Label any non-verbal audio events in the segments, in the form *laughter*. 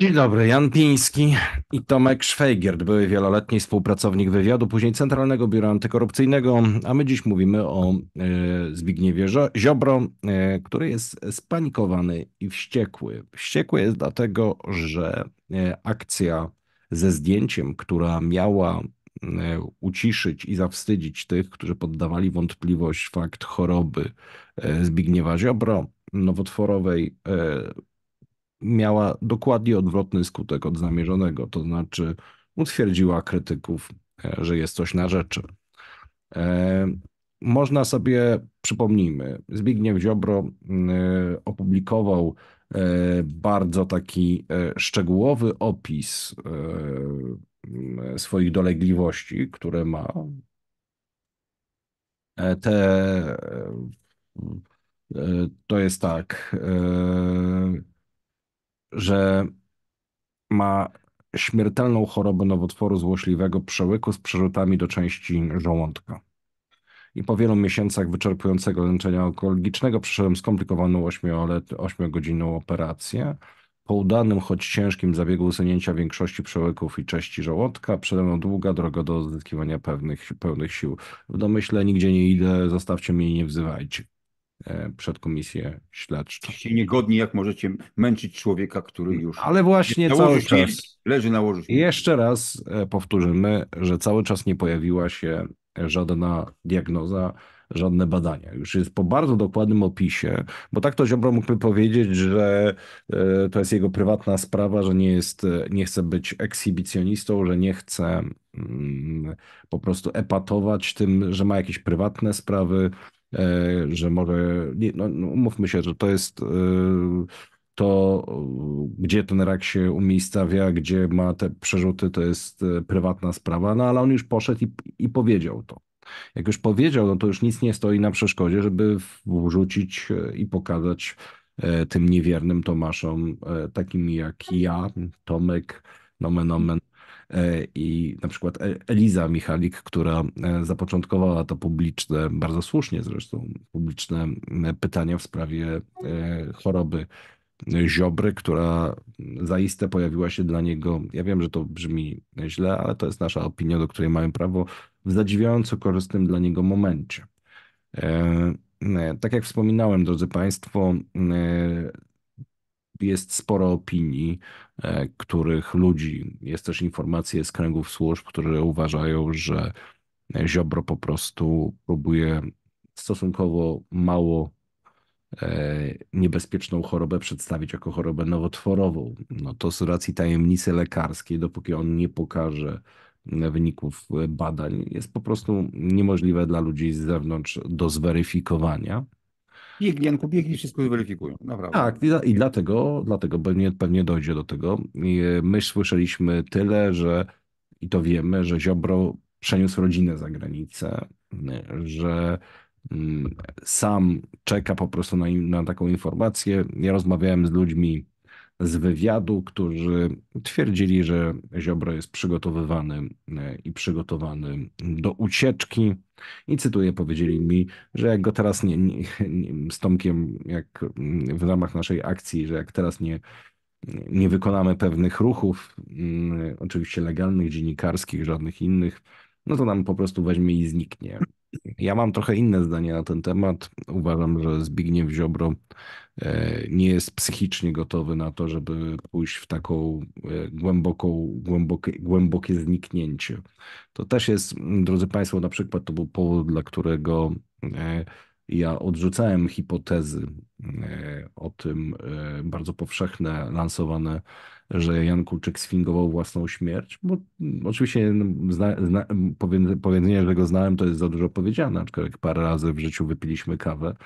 Dzień dobry, Jan Piński i Tomek Szwajgierd, były wieloletni współpracownik wywiadu, później Centralnego Biura Antykorupcyjnego, a my dziś mówimy o e, Zbigniewie Ziobro, e, który jest spanikowany i wściekły. Wściekły jest dlatego, że e, akcja ze zdjęciem, która miała uciszyć i zawstydzić tych, którzy poddawali wątpliwość fakt choroby Zbigniewa Ziobro, nowotworowej miała dokładnie odwrotny skutek od zamierzonego, to znaczy utwierdziła krytyków, e, że jest coś na rzeczy. E, można sobie, przypomnijmy, Zbigniew Ziobro mm, e, opublikował bardzo taki szczegółowy opis mm, swoich dolegliwości, które ma. Te, to jest tak że ma śmiertelną chorobę nowotworu złośliwego przełyku z przerzutami do części żołądka. I po wielu miesiącach wyczerpującego leczenia onkologicznego przeszedłem skomplikowaną 8-godzinną operację. Po udanym, choć ciężkim zabiegu usunięcia większości przełyków i części żołądka, przede mną długa droga do odzyskiwania pewnych, pełnych sił. W domyśle nigdzie nie idę, zostawcie mnie i nie wzywajcie. E, przed komisję śledczą. Jesteście niegodni, jak możecie męczyć człowieka, który już. Ale właśnie cały czas. leży na łożu. Jeszcze raz e, powtórzymy, że cały czas nie pojawiła się żadna diagnoza, żadne badania. Już jest po bardzo dokładnym opisie, bo tak to Ziobro mógłby powiedzieć, że e, to jest jego prywatna sprawa, że nie, jest, nie chce być ekshibicjonistą, że nie chce mm, po prostu epatować tym, że ma jakieś prywatne sprawy E, że może, no, no mówmy się, że to jest e, to, gdzie ten rak się umiejscawia, gdzie ma te przerzuty, to jest e, prywatna sprawa, no ale on już poszedł i, i powiedział to. Jak już powiedział, no to już nic nie stoi na przeszkodzie, żeby wrzucić i pokazać tym niewiernym Tomaszom, takim jak ja, Tomek, nomen omen, E, I na przykład e, Eliza Michalik, która e, zapoczątkowała to publiczne, bardzo słusznie zresztą, publiczne pytania w sprawie choroby Ziobry, która zaiste pojawiła się dla niego, ja wiem, że to brzmi źle, ale to jest nasza opinia, do której mamy prawo, w zadziwiająco korzystnym dla niego momencie. Tak jak wspominałem, drodzy Państwo, jest sporo opinii, e, których ludzi, jest też informacje z kręgów służb, które uważają, że Ziobro po prostu próbuje stosunkowo mało e, niebezpieczną chorobę przedstawić jako chorobę nowotworową. No to z racji tajemnicy lekarskiej, dopóki on nie pokaże wyników badań, jest po prostu niemożliwe dla ludzi z zewnątrz do zweryfikowania. Biegli, Janku, no, biegli, wszystko weryfikują, naprawdę. Tak, i, i dlatego, dlatego pewnie, pewnie dojdzie do tego. I e, my słyszeliśmy tyle, że i to wiemy, że Ziobro przeniósł rodzinę za granicę, e, że mm, sam czeka po prostu na, na taką informację. Ja rozmawiałem z ludźmi z wywiadu, którzy twierdzili, że Ziobro jest przygotowywany e, i przygotowany do ucieczki. I cytuję, powiedzieli mi, że jak go teraz nie, nie, nie z Tomkiem, jak mm, w ramach naszej akcji, że jak teraz nie, nie wykonamy pewnych ruchów, mm, oczywiście legalnych, dziennikarskich, żadnych innych, no to nam po prostu weźmie i zniknie. Ja mam trochę inne zdanie na ten temat. Uważam, że Zbigniew Ziobro e, nie jest psychicznie gotowy na to, żeby pójść w taką e, głęboką, głębokie, głębokie zniknięcie. To też jest, drodzy Państwo, na przykład to był powód, dla którego e, ja odrzucałem hipotezy o tym bardzo powszechne, lansowane że Jan Kulczyk sfingował własną śmierć, bo oczywiście no, zna, zna, powiedzenie, że go znałem, to jest za dużo powiedziane, aczkolwiek parę razy w życiu wypiliśmy kawę,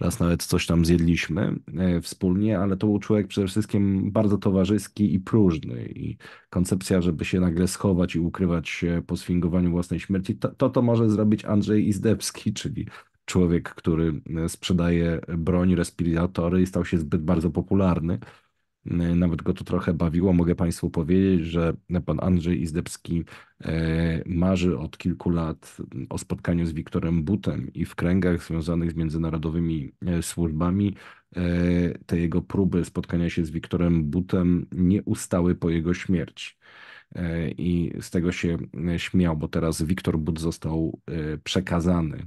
raz nawet coś tam zjedliśmy e, wspólnie, ale to był człowiek przede wszystkim bardzo towarzyski i próżny i koncepcja, żeby się nagle schować i ukrywać się po sfingowaniu własnej śmierci, to to, to może zrobić Andrzej Izdebski, czyli człowiek, który e, sprzedaje broń, respiratory i stał się zbyt bardzo popularny Y, nawet go to trochę bawiło. Mogę Państwu powiedzieć, że pan Andrzej Izdebski e, marzy od kilku lat mm, o spotkaniu z Wiktorem Butem i w kręgach związanych z międzynarodowymi e, służbami e, te jego próby spotkania się z Wiktorem Butem nie ustały po jego śmierci. I z tego się śmiał, bo teraz Wiktor But został przekazany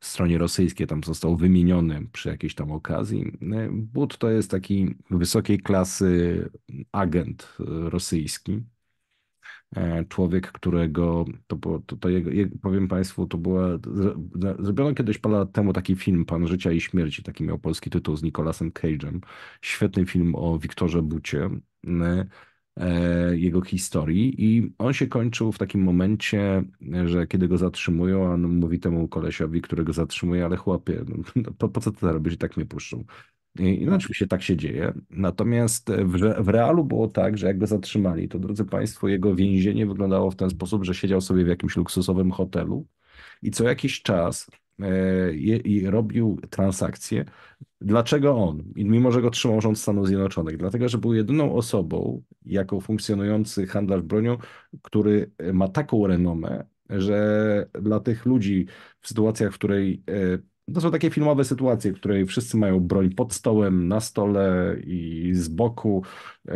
stronie rosyjskiej, tam został wymieniony przy jakiejś tam okazji. E, but to jest taki wysokiej klasy agent e, rosyjski, e, człowiek, którego to było, to, to jego, powiem Państwu, to była, zrobiono kiedyś parę lat temu taki film Pan Życia i Śmierci, taki miał polski tytuł z Nicolasem Cage'em. Świetny film o Wiktorze Bucie. E, jego historii i on się kończył w takim momencie, że kiedy go zatrzymują, on mówi temu kolesiowi, którego zatrzymuje, ale chłopie, no, no, po, po co ty to robisz i tak mnie puszczą. I, no, oczywiście tak się dzieje. Natomiast w, w realu było tak, że jak go zatrzymali, to drodzy Państwo, jego więzienie wyglądało w ten sposób, że siedział sobie w jakimś luksusowym hotelu i co jakiś czas E, i robił transakcje. Dlaczego on? Mimo, że go trzymał rząd Stanów Zjednoczonych. Dlatego, że był jedyną osobą, jako funkcjonujący handlarz bronią, który ma taką renomę, że dla tych ludzi w sytuacjach, w której e, to są takie filmowe sytuacje, w której wszyscy mają broń pod stołem, na stole i z boku, e,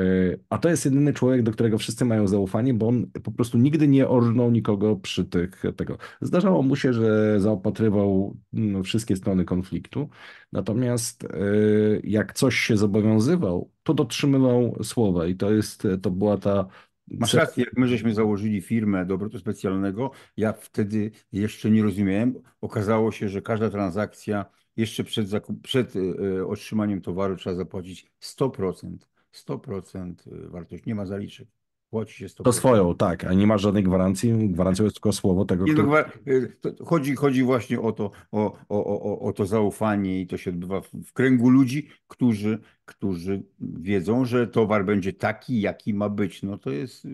a to jest jedyny człowiek, do którego wszyscy mają zaufanie, bo on po prostu nigdy nie orżnął nikogo przy tych tego. Zdarzało mu się, że zaopatrywał mm, wszystkie strony konfliktu, natomiast e, jak coś się zobowiązywał, to dotrzymywał słowa i to jest, to była ta Masz rację, jak my żeśmy założyli firmę obrotu specjalnego, ja wtedy jeszcze nie rozumiałem. Okazało się, że każda transakcja jeszcze przed, przed e, otrzymaniem towaru trzeba zapłacić 100%. 100% e, wartość, nie ma zaliczek. Płaci się To swoją, tak, a nie masz żadnej gwarancji. Gwarancją jest tylko słowo tego, nie, no który... chodzi, chodzi właśnie o to, o, o, o, o to zaufanie i to się odbywa w kręgu ludzi, którzy, którzy wiedzą, że towar będzie taki, jaki ma być. No to jest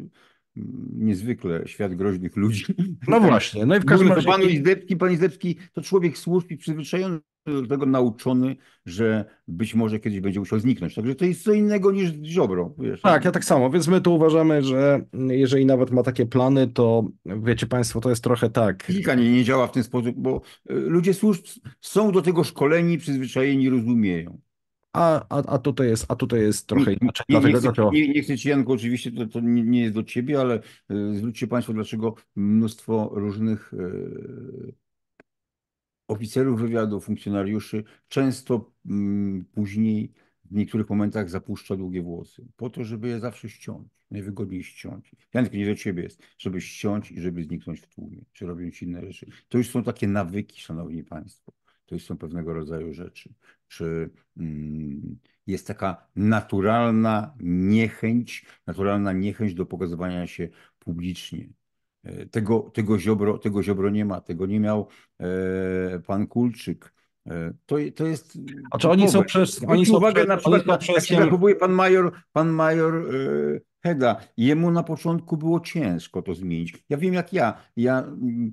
niezwykle świat groźnych ludzi. No *laughs* właśnie, no i w każdym razie... Pan Izdebski, pan Izdebski to człowiek służb i przyzwyczajony do tego, nauczony, że być może kiedyś będzie musiał zniknąć. Także to jest co innego niż Ziobro. Wiesz. Tak, ja tak samo, więc my tu uważamy, że jeżeli nawet ma takie plany, to wiecie Państwo, to jest trochę tak... Fizika nie, nie działa w ten sposób, bo y, ludzie służb są do tego szkoleni, przyzwyczajeni, rozumieją a, a, a, tutaj, jest, a tutaj jest trochę nie, inaczej. Nie, nie, chcę, nie, nie chcę ci, Janku, oczywiście to, to nie, nie, jest do ciebie, ale y, zwróćcie Państwo, dlaczego mnóstwo różnych y, oficerów wywiadu, funkcjonariuszy często y, później w niektórych momentach zapuszcza długie włosy, po to, żeby je zawsze ściąć, najwygodniej ściąć. Janek, nie do ciebie jest, żeby ściąć i żeby zniknąć w tłumie, czy robiąc inne rzeczy. To już są takie nawyki, szanowni państwo. To już są pewnego rodzaju rzeczy czy mm, jest taka naturalna niechęć, naturalna niechęć do pokazywania się publicznie. E, tego, tego, ziobro, tego ziobro nie ma, tego nie miał e, pan Kulczyk. E, to, to jest. A czy oni są przez. Oni są uwagę na przykład, jak się pan major, pan major Heda, jemu na początku było ciężko to zmienić. Ja wiem jak ja. Ja mm,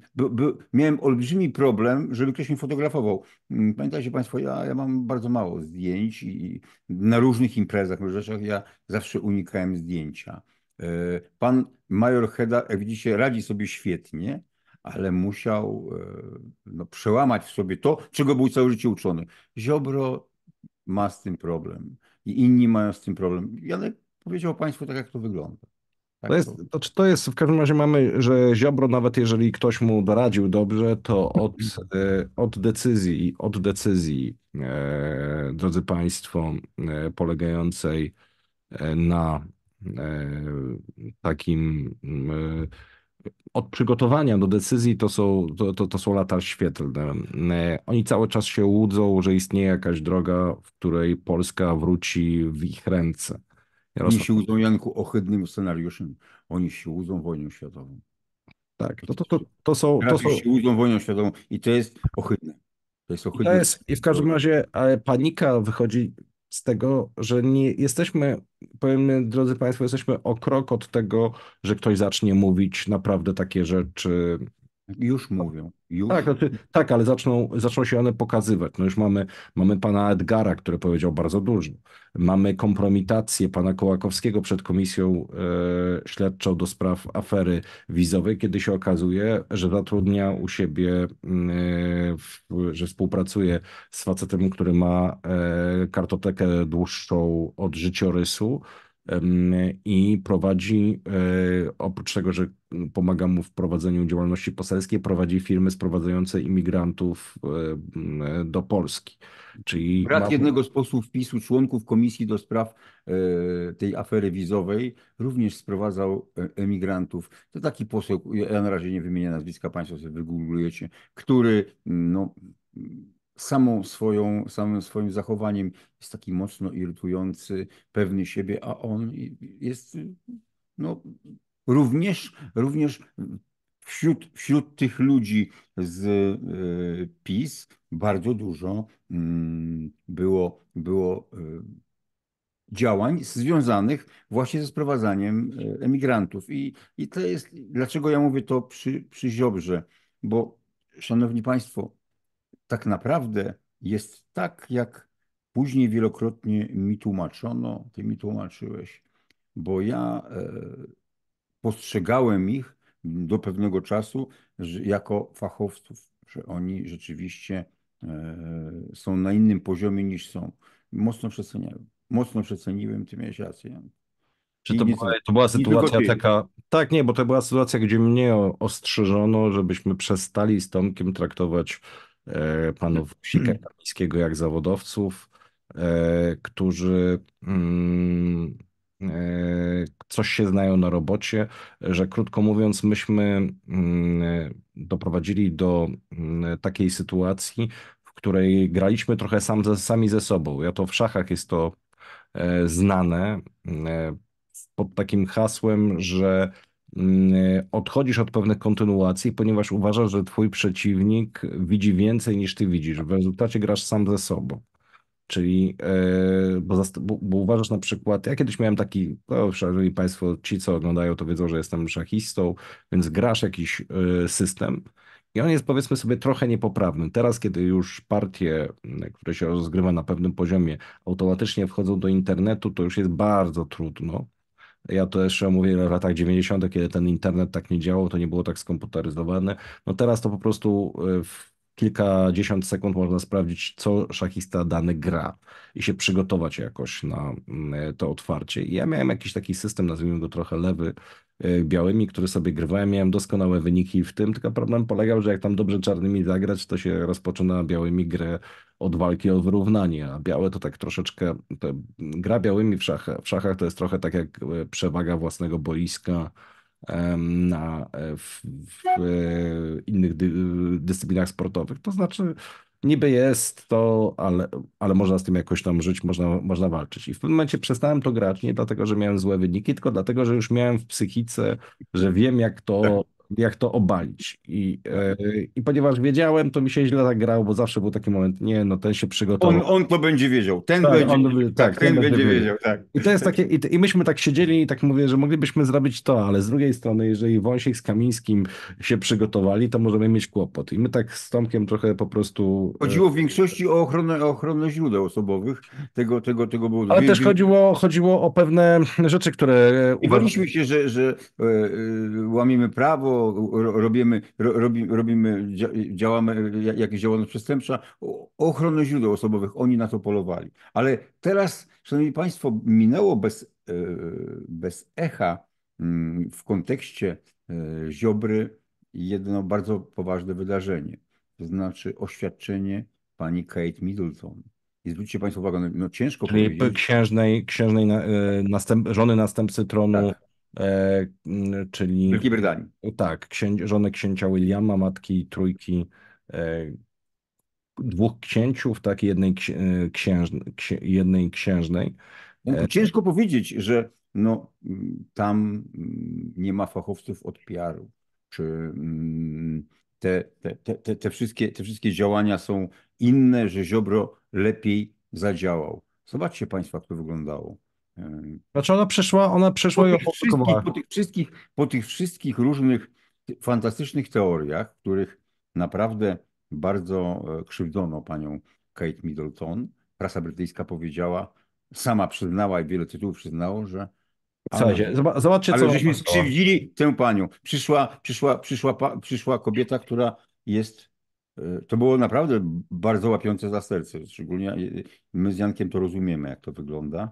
miałem olbrzymi problem, żeby ktoś mnie fotografował. Mm, pamiętajcie Państwo, ja, ja mam bardzo mało zdjęć i na różnych imprezach, różnych rzeczach ja zawsze unikałem zdjęcia. E, pan major Heda, jak widzicie, radzi sobie świetnie, ale musiał e, no, przełamać w sobie to, czego był całe życie uczony. Ziobro ma z tym problem i inni mają z tym problem. Janek Powiedział Państwu tak, jak to wygląda. Tak to, jest, to, to jest, w każdym razie mamy, że Ziobro, nawet jeżeli ktoś mu doradził dobrze, to od, e, od decyzji, od decyzji, e, drodzy Państwo, e, polegającej na takim od przygotowania do decyzji to są, to, to, to, są lata świetlne. Oni cały czas się łudzą, że istnieje jakaś droga, w której Polska wróci w ich ręce. Jarosław. Oni się łudzą, Janku, ohydnym scenariuszem. Oni się łudzą wojną światową. Tak, to, no to, to, to są... To są... się łudzą wojną światową i to jest ohydne. To jest ohydne. I, to jest, I w każdym razie ale panika wychodzi z tego, że nie jesteśmy, powiemmy, drodzy Państwo, jesteśmy o krok od tego, że ktoś zacznie mówić naprawdę takie rzeczy już mówią. Już. Tak, znaczy, tak, ale zaczną, zaczną się one pokazywać. No już mamy, mamy pana Edgara, który powiedział bardzo dużo. Mamy kompromitację pana Kołakowskiego przed komisją e, śledczą do spraw afery wizowej, kiedy się okazuje, że zatrudnia u siebie, e, w, że współpracuje z facetem, który ma e, kartotekę dłuższą od życiorysu i prowadzi, e, oprócz tego, że pomaga mu w prowadzeniu działalności poselskiej, prowadzi firmy sprowadzające imigrantów e, do Polski. Czyli Brat ma... jednego z posłów PiSu, członków komisji do spraw e, tej afery wizowej, również sprowadzał emigrantów. To taki poseł, ja na razie nie wymienię nazwiska, Państwo sobie wygooglujecie, który no, samą swoją, samym swoim zachowaniem jest taki mocno irytujący, pewny siebie, a on jest no, również, również wśród, wśród tych ludzi z e, PiS bardzo dużo mm, było, było e, działań związanych właśnie ze sprowadzaniem e, emigrantów. I, i to jest, dlaczego ja mówię to przy, przy Ziobrze, bo Szanowni Państwo, tak naprawdę jest tak, jak później wielokrotnie mi tłumaczono, ty mi tłumaczyłeś, bo ja e, postrzegałem ich do pewnego czasu jako fachowców, że oni rzeczywiście e, są na innym poziomie niż są. Mocno przeceniałem. Mocno przeceniłem, ty miałeś rację. Czy to była, to była sytuacja taka. Tak, nie, bo to była sytuacja, gdzie mnie ostrzeżono, żebyśmy przestali z Tomkiem traktować E, panów *clears throat* hmm. Sika Kamińskiego jak zawodowców, e, którzy mm, e, coś się znają na robocie, że krótko mówiąc, myśmy mm, doprowadzili do mm, takiej sytuacji, w której graliśmy trochę sam sami ze sobą. Ja to w szachach jest to znane pod takim hasłem, że Y, odchodzisz od pewnych kontynuacji, ponieważ uważasz, że twój przeciwnik widzi więcej niż ty widzisz. W rezultacie grasz sam ze sobą. Czyli, y, bo, bo uważasz na przykład, ja kiedyś miałem taki, to no, jeżeli Państwo, ci co oglądają, to wiedzą, że jestem szachistą, więc grasz jakiś y, system i on jest powiedzmy sobie trochę niepoprawny. Teraz, kiedy już partie, które się rozgrywa na pewnym poziomie, automatycznie wchodzą do internetu, to już jest bardzo trudno ja to jeszcze mówię w latach 90., kiedy ten internet tak nie działał, to nie było tak skomputeryzowane. No teraz to po prostu e, kilkadziesiąt sekund można sprawdzić, co szachista dany gra i się przygotować jakoś na mm, e, to otwarcie. I ja miałem jakiś taki system, nazwijmy go trochę lewy, e, białymi, który sobie grywałem, miałem doskonałe wyniki w tym, tylko problem polegał, że jak tam dobrze czarnymi zagrać, to się rozpoczyna białymi grę od walki o wyrównanie, a białe to tak troszeczkę, to gra białymi w, szach, w szachach to jest trochę tak jak e, przewaga własnego boiska, na, e, w, w e, innych dy, dyscyplinach sportowych. To znaczy, niby jest to, ale, ale można z tym jakoś tam żyć, można, można walczyć. I w pewnym momencie przestałem to grać nie dlatego, że miałem złe wyniki, tylko dlatego, że już miałem w psychice, że wiem, jak to tak jak to obalić. I, yy, I ponieważ wiedziałem, to mi się źle zagrało, bo zawsze był taki moment, nie no, ten się przygotował. On, on to będzie wiedział, ten tak, będzie, on, tak, tak, ten, ten będzie, będzie wiedział, tak. I to jest takie, i, i, myśmy tak siedzieli i tak mówię, że moglibyśmy zrobić to, ale z drugiej strony, jeżeli Wąsik z Kamińskim się przygotowali, to możemy mieć kłopot. I my tak z Tomkiem trochę po prostu... E, chodziło w większości o ochronę, o ochronę źródeł osobowych, tego, tego, tego było... Ale Wie, też chodziło, chodziło o pewne rzeczy, które... E, I baliśmy się, że, że yy, łamiemy prawo, robimy, robimy, działamy jakieś działalność przestępcza, ochronę źródeł osobowych, oni na to polowali. Ale teraz, szanowni państwo, minęło bez, e, bez echa mm, w kontekście e, Ziobry jedno bardzo poważne wydarzenie, to znaczy oświadczenie pani Kate Middleton. I zwróćcie Państwo uwagę, no, no ciężko Czyli powiedzieć. Księżnej, księżnej e, następ, żony następcy tronu. Tak E, czyli... Wielkiej Brytanii. Tak, księ, żonę księcia Williama, matki trójki e, dwóch księciów, tak, jednej, e, księż, jednej księżnej. E, ciężko powiedzieć, że no, tam nie ma fachowców od PR-u, czy... Mm, te, te, te, te, wszystkie, te wszystkie działania są inne, że Ziobro lepiej zadziałał. Zobaczcie Państwo, jak to wyglądało. Znaczy ona przeszła, ona przeszła po i opublikowała. Po tych, wszystkich, po tych wszystkich różnych fantastycznych teoriach, których naprawdę bardzo e, krzywdzono panią Kate Middleton, prasa brytyjska powiedziała, sama przyznała i wiele tytułów przyznało, że Słuchajcie, zobaczcie, ale co żeśmy skrzywdzili tę panią. Przyszła, przyszła, przyszła, przyszła kobieta, która jest Y, to było naprawdę bardzo łapiące za serce. Szczególnie y, y, my z Jankiem to rozumiemy, jak to wygląda.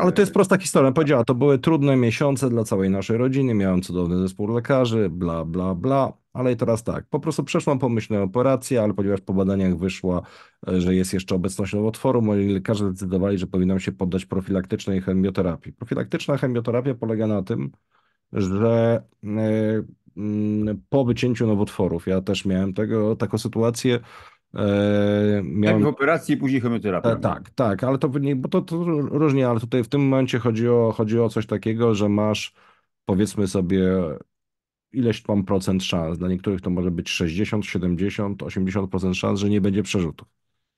Ale to jest prosta historia. Powiedziała, to były trudne miesiące dla całej naszej rodziny. Miałem cudowny zespół lekarzy, bla, bla, bla. Ale i teraz tak, po prostu przeszłam pomyślną operację, ale ponieważ po badaniach wyszła, że jest jeszcze obecność nowotworu, moi lekarze zdecydowali, że powinnam się poddać profilaktycznej chemioterapii. Profilaktyczna chemioterapia polega na tym, że Mm, po wycięciu nowotworów. Ja też miałem tego, taką sytuację. E, miałem... Tak w operacji i później chemioterapia. E, tak, tak, ale to, bo to, to różnie, ale tutaj w tym momencie chodzi o, chodzi o coś takiego, że masz powiedzmy sobie ileś tam procent szans. Dla niektórych to może być 60, 70, 80% szans, że nie będzie przerzutów,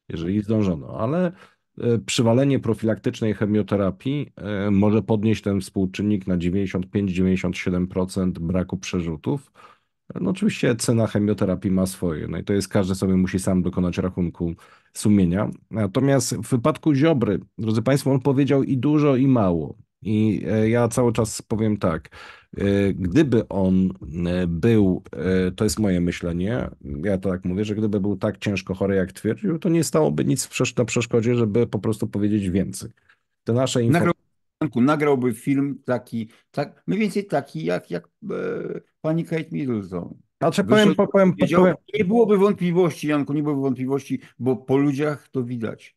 jeżeli zdążono, ale E, przywalenie profilaktycznej chemioterapii e, może podnieść ten współczynnik na 95-97% braku przerzutów. E, no oczywiście cena chemioterapii ma swoje, no i to jest każdy sobie musi sam dokonać rachunku sumienia. Natomiast w wypadku Ziobry, drodzy Państwo, on powiedział i dużo i mało. I e, ja cały czas powiem tak, e, gdyby on e, był, to jest moje myślenie, ja to tak mówię, że gdyby był tak ciężko chory, jak twierdził, to nie stałoby nic na przeszkodzie, żeby po prostu powiedzieć więcej. Te nasze informacje... Nagrałby film taki, tak, mniej więcej taki, jak, jak e, pani Kate Middleton. Znaczy powiem, powiem, powiem, Nie byłoby wątpliwości, Janku, nie byłoby wątpliwości, bo po ludziach to widać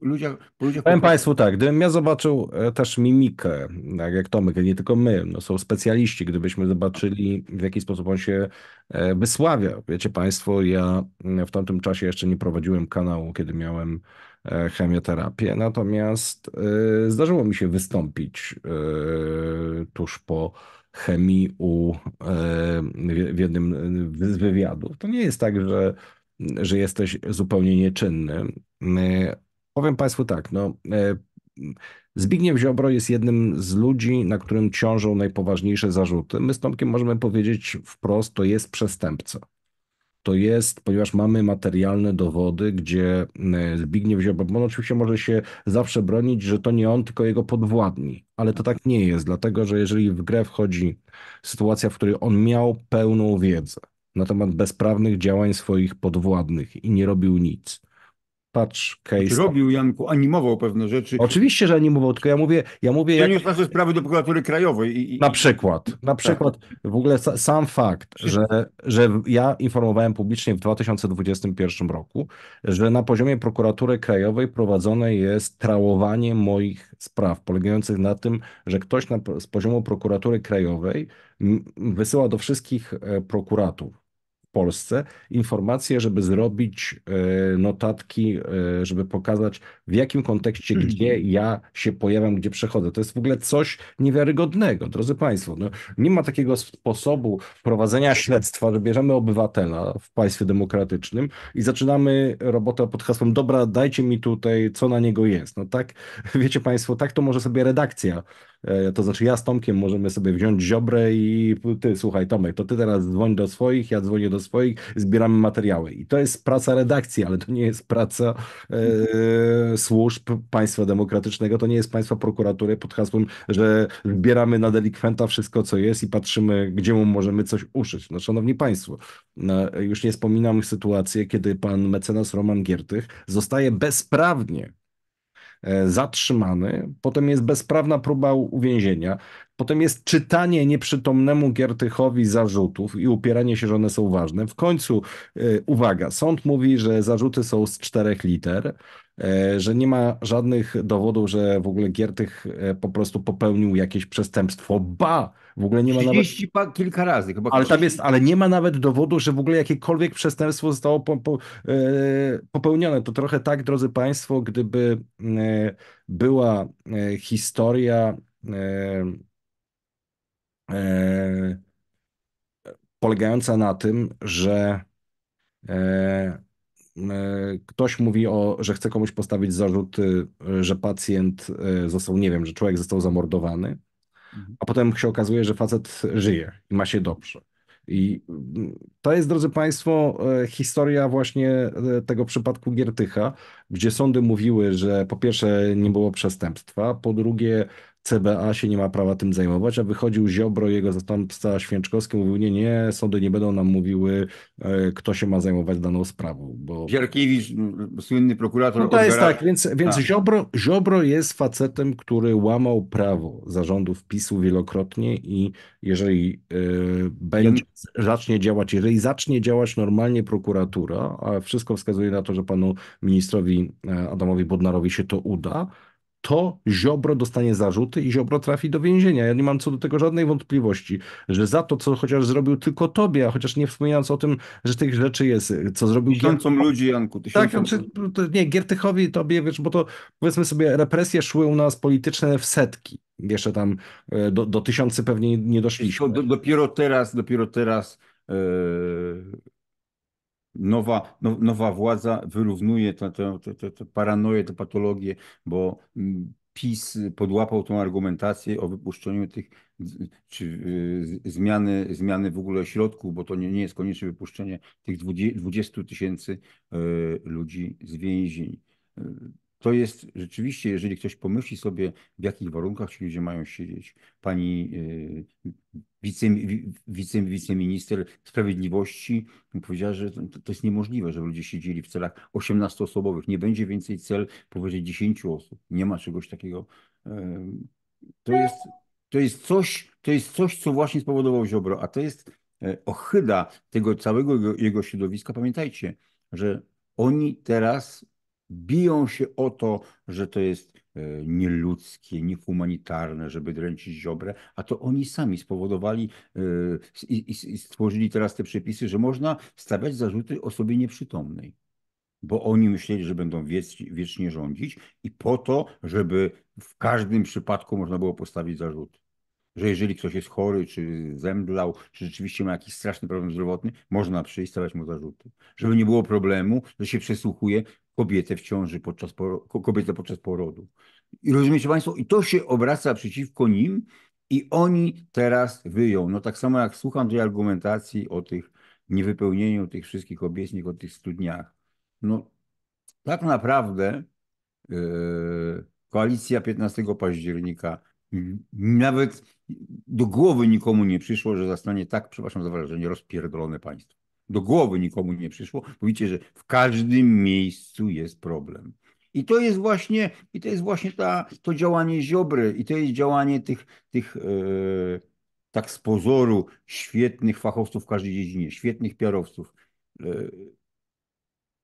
ludziach, po ludziach Powiem po... Państwu tak, gdybym ja zobaczył e, też mimikę, tak jak Tomek, nie tylko my, no są specjaliści, gdybyśmy zobaczyli w jaki sposób on się e, wysławia. Wiecie Państwo, ja mm, w tamtym czasie jeszcze nie prowadziłem kanału, kiedy miałem e, chemioterapię, natomiast zdarzyło mi się wystąpić tuż po chemii u, w jednym z wywiadów. To nie jest tak, że, że jesteś zupełnie nieczynny. Powiem Państwu tak, no, e, Zbigniew Ziobro jest jednym z ludzi, na którym ciążą najpoważniejsze zarzuty. My z Tomkiem możemy powiedzieć wprost, to jest przestępca. To jest, ponieważ mamy materialne dowody, gdzie e, Zbigniew Ziobro, on oczywiście może się zawsze bronić, że to nie on, tylko jego podwładni, ale to tak nie jest, dlatego że jeżeli w grę wchodzi sytuacja, w której on miał pełną wiedzę na temat bezprawnych działań swoich podwładnych i nie robił nic, Patrz, case. Robił Janku, animował pewne rzeczy. Oczywiście, że animował, tylko ja mówię. Ja mówię nie jak... sprawy do prokuratury krajowej. I, i... Na przykład. Na przykład tak. w ogóle sam fakt, że, że ja informowałem publicznie w 2021 roku, że na poziomie prokuratury krajowej prowadzone jest trałowanie moich spraw, polegających na tym, że ktoś na, z poziomu prokuratury krajowej wysyła do wszystkich e, prokuratów Polsce informacje, żeby zrobić e, notatki, e, żeby pokazać w jakim kontekście, mhm. gdzie ja się pojawiam, gdzie przechodzę. To jest w ogóle coś niewiarygodnego, drodzy Państwo. No, nie ma takiego sposobu prowadzenia *laughs* śledztwa, że bierzemy obywatela w państwie demokratycznym i zaczynamy robotę pod hasłem dobra, dajcie mi tutaj, co na niego jest. No tak, *laughs* wiecie Państwo, tak to może sobie redakcja E, to znaczy ja z Tomkiem możemy sobie wziąć ziobrę i ty, słuchaj Tomek, to ty teraz dzwoń do swoich, ja dzwonię do swoich, zbieramy materiały. I to jest praca redakcji, ale to nie jest praca e, służb państwa demokratycznego, to nie jest państwa prokuratury pod hasłem, że zbieramy na delikwenta wszystko, co jest i patrzymy, gdzie mu możemy coś uszyć. No szanowni państwo, no, już nie wspominam sytuację, kiedy pan mecenas Roman Giertych zostaje bezprawnie E, zatrzymany, potem jest bezprawna próba uwięzienia, potem jest czytanie nieprzytomnemu Giertychowi zarzutów i upieranie się, że one są ważne. W końcu, e, uwaga, sąd mówi, że zarzuty są z czterech liter. E, że nie ma żadnych dowodów, że w ogóle Giertych e, po prostu popełnił jakieś przestępstwo. Ba! W ogóle nie ma nawet. Pa, kilka razy, chyba. Ale tam jest, ale nie ma nawet dowodu, że w ogóle jakiekolwiek przestępstwo zostało po, po, e, popełnione. To trochę tak, drodzy Państwo, gdyby była historia polegająca na tym, że E, ktoś mówi, o, że chce komuś postawić zarzut, y, że pacjent y, został, nie wiem, że człowiek został zamordowany, mhm. a potem się okazuje, że facet żyje i ma się dobrze. I mm, to jest, drodzy Państwo, e, historia właśnie e, tego przypadku Giertycha, gdzie sądy mówiły, że po pierwsze nie było przestępstwa, po drugie CBA się nie ma prawa tym zajmować, a wychodził Ziobro, jego zastępca Święczkowski mówił, nie, nie, sądy nie będą nam mówiły, e, kto się ma zajmować daną sprawą. Bo... Gierkiewicz, słynny prokurator. No to odbiera... jest tak, więc, więc tak. Ziobro, Ziobro jest facetem, który łamał prawo zarządów PiSu wielokrotnie i jeżeli yy, będzie, zacznie działać, jeżeli zacznie działać normalnie prokuratura, a wszystko wskazuje na to, że panu ministrowi e, Adamowi Bodnarowi się to uda, to Ziobro dostanie zarzuty i Ziobro trafi do więzienia. Ja nie mam co do tego żadnej wątpliwości, że za to, co chociaż zrobił tylko tobie, a chociaż nie wspominając o tym, że tych rzeczy jest, co zrobił... Tysiącom Gier... ludzi, Janku. Tysiącom... Tak, znaczy, nie, Giertychowi, tobie, wiesz, bo to powiedzmy sobie, represje szły u nas polityczne w setki. Jeszcze tam e, do, do tysiący pewnie nie doszliśmy. Do, dopiero teraz, dopiero teraz yy nowa, now, nowa władza wyrównuje tę paranoję, tę patologię, bo mm, PiS y, podłapał tą argumentację o wypuszczeniu tych, czy y, zmiany, zmiany w ogóle środków, bo to nie, nie jest koniecznie wypuszczenie tych 20 tysięcy y, ludzi z więzień. To jest rzeczywiście, jeżeli ktoś pomyśli sobie, w jakich warunkach ci ludzie mają siedzieć. Pani y, wice, wice, wiceminister sprawiedliwości powiedziała, że to, to jest niemożliwe, żeby ludzie siedzieli w celach 18-osobowych. Nie będzie więcej cel powyżej 10 osób. Nie ma czegoś takiego. Y, to jest, to jest, coś, to jest coś, co właśnie spowodował Ziobro, a to jest y, ochyda tego całego jego środowiska. Pamiętajcie, że oni teraz biją się o to, że to jest e, nieludzkie, niehumanitarne, żeby dręczyć ziobrę, a to oni sami spowodowali e, i, stworzyli teraz te przepisy, że można stawiać zarzuty osobie nieprzytomnej. Bo oni myśleli, że będą wiecznie rządzić i po to, żeby w każdym przypadku można było postawić zarzut że jeżeli ktoś jest chory, czy zemdlał, czy rzeczywiście ma jakiś straszny problem zdrowotny, można przyjść, stawiać mu zarzuty. Żeby nie było problemu, że się przesłuchuje, kobietę w ciąży podczas porodu, podczas porodu. I rozumiecie Państwo, i to się obraca przeciwko nim, i oni teraz wyją. No tak samo jak słucham tej argumentacji o tych niewypełnieniu tych wszystkich obietnic, o tych studniach. No tak naprawdę yy, koalicja 15 października nawet do głowy nikomu nie przyszło, że zastanie tak, przepraszam za wrażenie, rozpierdolone państwo do głowy nikomu nie przyszło. Mówicie, że w każdym miejscu jest problem. I to jest właśnie, i to, jest właśnie ta, to działanie Ziobry, i to jest działanie tych, tych e, tak z pozoru świetnych fachowców w każdej dziedzinie, świetnych piarowców. E,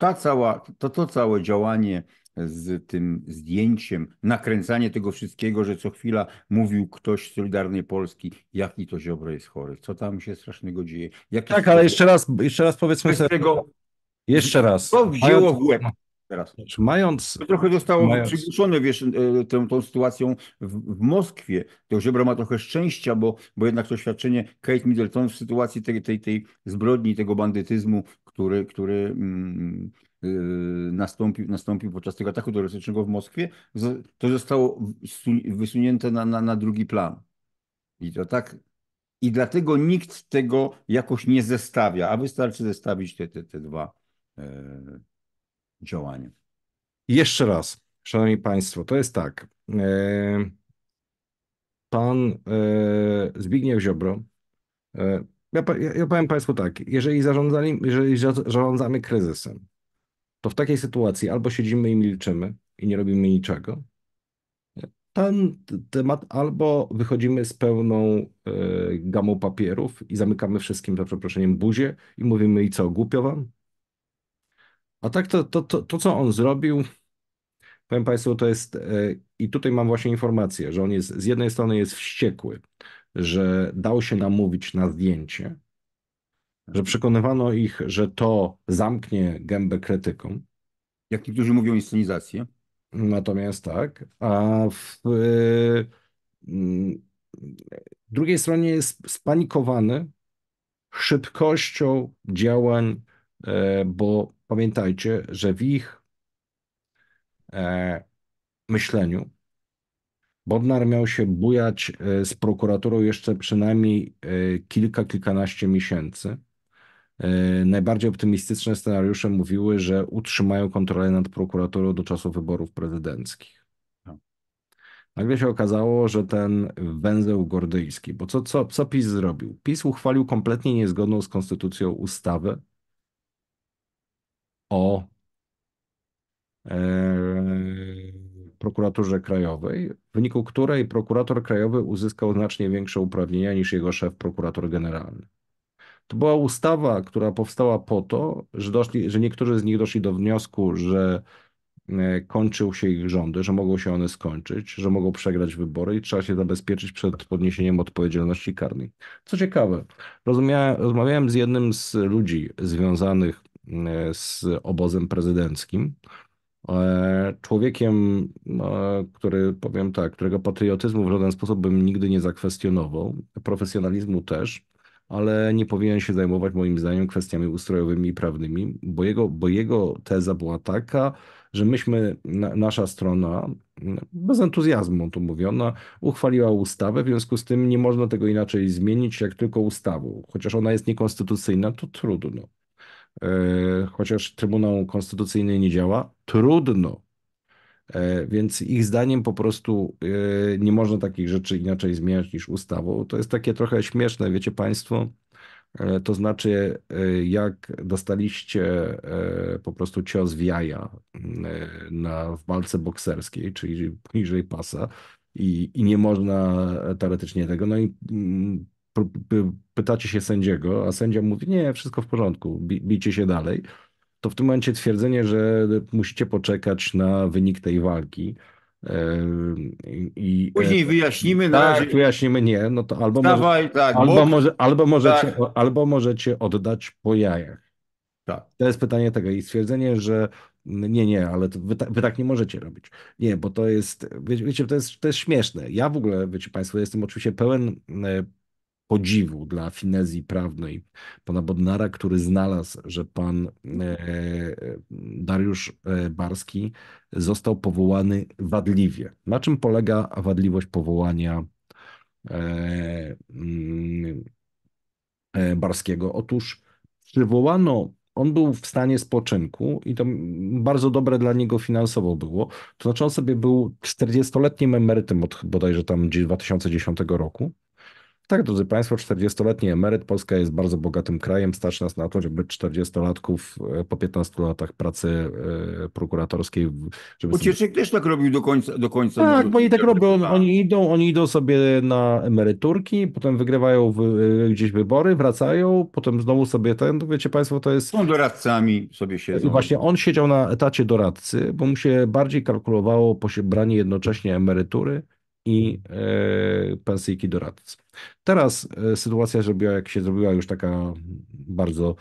ta cała, to, to całe działanie z tym zdjęciem, nakręcanie tego wszystkiego, że co chwila mówił ktoś z Solidarnej Polski, jaki to Ziobro jest chory, co tam się strasznego dzieje. tak, ale jeszcze raz, jeszcze raz powiedzmy sobie, tego... jeszcze raz. To wzięło mając, w łeb. No. Teraz. Znaczy, mając, to trochę zostało mając... przygłuszone wiesz, e, tą, tą sytuacją w, w, Moskwie. To Ziobro ma trochę szczęścia, bo, bo jednak to świadczenie Kate Middleton w sytuacji tej, tej, tej zbrodni, tego bandytyzmu, który, który mm, y, nastąpił, nastąpił podczas tego ataku terrorystycznego w Moskwie, to zostało wysunięte na, na, na drugi plan. I to tak. I dlatego nikt tego jakoś nie zestawia, a wystarczy zestawić te, te, te dwa e, działania. Jeszcze raz, szanowni państwo, to jest tak. E, pan e, Zbigniew Ziobro e, ja, ja powiem Państwu tak, jeżeli, zarządzali, jeżeli zarządzamy kryzysem, to w takiej sytuacji albo siedzimy i milczymy i nie robimy niczego, ten temat albo wychodzimy z pełną y, gamą papierów i zamykamy wszystkim, za przeproszeniem, buzię i mówimy i co, głupio wam? A tak to, to, to, to co on zrobił, powiem Państwu, to jest, y, i tutaj mam właśnie informację, że on jest, z jednej strony jest wściekły, że dał się namówić na zdjęcie, że przekonywano ich, że to zamknie gębę krytykom. Jak niektórzy mówią, inscenizację. Natomiast tak, a w y, drugiej stronie jest spanikowany szybkością działań, e, bo pamiętajcie, że w ich e, myśleniu Bodnar miał się bujać e, z prokuraturą jeszcze przynajmniej e, kilka, kilkanaście miesięcy. E, najbardziej optymistyczne scenariusze mówiły, że utrzymają kontrolę nad prokuraturą do czasu wyborów prezydenckich. No. Nagle się okazało, że ten węzeł gordyjski, bo co, co, co PiS zrobił? PiS uchwalił kompletnie niezgodną z konstytucją ustawę o prokuraturze krajowej, w wyniku której prokurator krajowy uzyskał znacznie większe uprawnienia niż jego szef prokurator generalny. To była ustawa, która powstała po to, że, doszli, że niektórzy z nich doszli do wniosku, że e, kończył się ich rządy, że mogą się one skończyć, że mogą przegrać wybory i trzeba się zabezpieczyć przed podniesieniem odpowiedzialności karnej. Co ciekawe, rozmawiałem z jednym z ludzi związanych e, z obozem prezydenckim, E, człowiekiem, e, który powiem tak, którego patriotyzmu w żaden sposób bym nigdy nie zakwestionował, profesjonalizmu też, ale nie powinien się zajmować moim zdaniem kwestiami ustrojowymi i prawnymi, bo jego, bo jego teza była taka, że myśmy, nasza strona, bez entuzjazmu tu mówiona, uchwaliła ustawę, w związku z tym nie można tego inaczej zmienić, jak tylko ustawą. Chociaż ona jest niekonstytucyjna, to trudno. E, chociaż Trybunał Konstytucyjny nie działa, trudno. E, więc ich zdaniem po prostu e, nie można takich rzeczy inaczej zmieniać niż ustawą. To jest takie trochę śmieszne, wiecie Państwo. To znaczy, jak dostaliście po prostu cios w jaja na, w walce bokserskiej, czyli poniżej pasa, i, i nie można teoretycznie tego. No i mm, pytacie się sędziego, a sędzia mówi, nie, wszystko w porządku, bijcie się dalej, to w tym momencie twierdzenie, że musicie poczekać na wynik tej walki. Yy, I, Później e, wyjaśnimy. Tak, razie... wyjaśnimy, nie, no to albo, może, tak, albo, może, albo, możecie, tak. albo możecie oddać po jajach. Tak. To jest pytanie tego i stwierdzenie, że nie, nie, ale wy, ta, wy, tak nie możecie robić. Nie, bo to jest, wiecie, to jest, to jest śmieszne. Ja w ogóle, wiecie Państwo, jestem oczywiście pełen e, podziwu dla finezji prawnej pana Bodnara, który znalazł, że pan e, Dariusz e, Barski został powołany wadliwie. Na czym polega wadliwość powołania e, mm, Barskiego? Otóż przywołano on był w stanie spoczynku i to bardzo dobre dla niego finansowo było. To znaczy on sobie był 40-letnim emerytem od bodajże tam 2010 roku tak, drodzy Państwo, 40-letni emeryt. Polska jest bardzo bogatym krajem. Stać nas na to, żeby 40-latków e, po 15 latach pracy e, prokuratorskiej. Żeby Ucieczek sobie... też tak robił do końca. Do końca tak, bo oni tak robią. Oni idą, oni idą sobie na emeryturki, potem wygrywają w, e, gdzieś wybory, wracają, potem znowu sobie ten. Wiecie Państwo, to jest. Są doradcami sobie siedzą. właśnie on siedział na etacie doradcy, bo mu się bardziej kalkulowało posiebranie jednocześnie emerytury i e, pensyjki doradcy. Teraz e, sytuacja zrobiła, jak się zrobiła już taka bardzo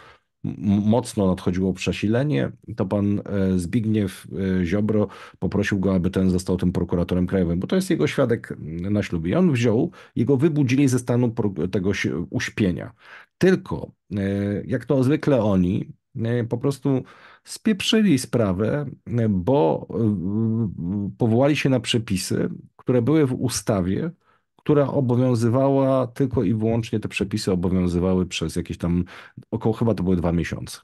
mocno nadchodziło przesilenie, to pan e, Zbigniew Ziobro poprosił go, aby ten został tym prokuratorem krajowym, bo to jest jego świadek mm, na ślubie. I on wziął, jego wybudzili ze stanu tego uśpienia. Tylko, jak to zwykle oni, po prostu spieprzyli sprawę, bo y, y, powołali się na przepisy, które były w ustawie, która obowiązywała tylko i wyłącznie te przepisy obowiązywały przez jakieś tam około chyba to były dwa miesiące.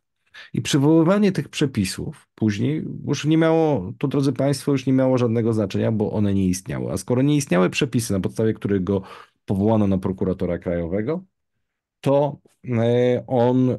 I przywoływanie tych przepisów później już nie miało, tu drodzy Państwo, już nie miało żadnego znaczenia, bo one nie istniały. A skoro nie istniały przepisy, na podstawie których go powołano na prokuratora krajowego, to e, on e,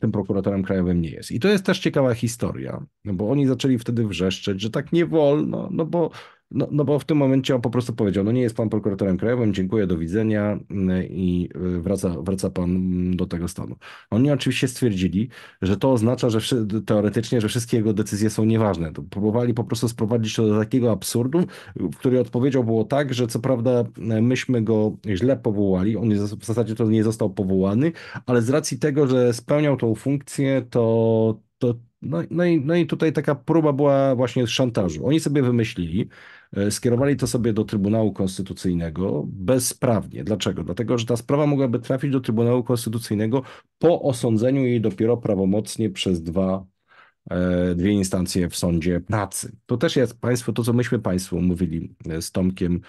tym prokuratorem krajowym nie jest. I to jest też ciekawa historia, no bo oni zaczęli wtedy wrzeszczeć, że tak nie wolno, no bo no, no bo w tym momencie on po prostu powiedział, no nie jest pan prokuratorem krajowym, dziękuję, do widzenia mm, i y, wraca, wraca pan mm, do tego stanu. Oni oczywiście stwierdzili, że to oznacza, że teoretycznie, że wszystkie jego decyzje są nieważne. Próbowali po prostu sprowadzić to do takiego absurdu, w której odpowiedzią było tak, że co prawda e, myśmy go źle powołali, on w zasadzie to nie został powołany, ale z racji tego, że spełniał tą funkcję, to, to, no, no, i, no i tutaj taka próba była właśnie szantażu. Oni sobie wymyślili, e, skierowali to sobie do Trybunału Konstytucyjnego bezprawnie. Dlaczego? Dlatego, że ta sprawa mogłaby trafić do Trybunału Konstytucyjnego po osądzeniu jej dopiero prawomocnie przez dwa e, dwie instancje w sądzie pracy. To też jest państwo, to co myśmy państwu mówili e, z Tomkiem